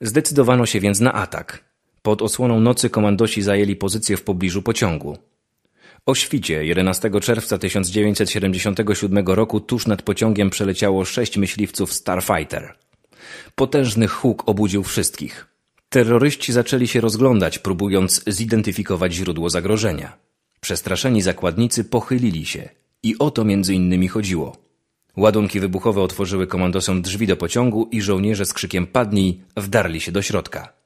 Zdecydowano się więc na atak. Pod osłoną nocy komandosi zajęli pozycję w pobliżu pociągu. O świcie 11 czerwca 1977 roku tuż nad pociągiem przeleciało sześć myśliwców Starfighter. Potężny huk obudził wszystkich. Terroryści zaczęli się rozglądać, próbując zidentyfikować źródło zagrożenia. Przestraszeni zakładnicy pochylili się. I o to między innymi chodziło. Ładunki wybuchowe otworzyły komandosom drzwi do pociągu i żołnierze z krzykiem padnij wdarli się do środka.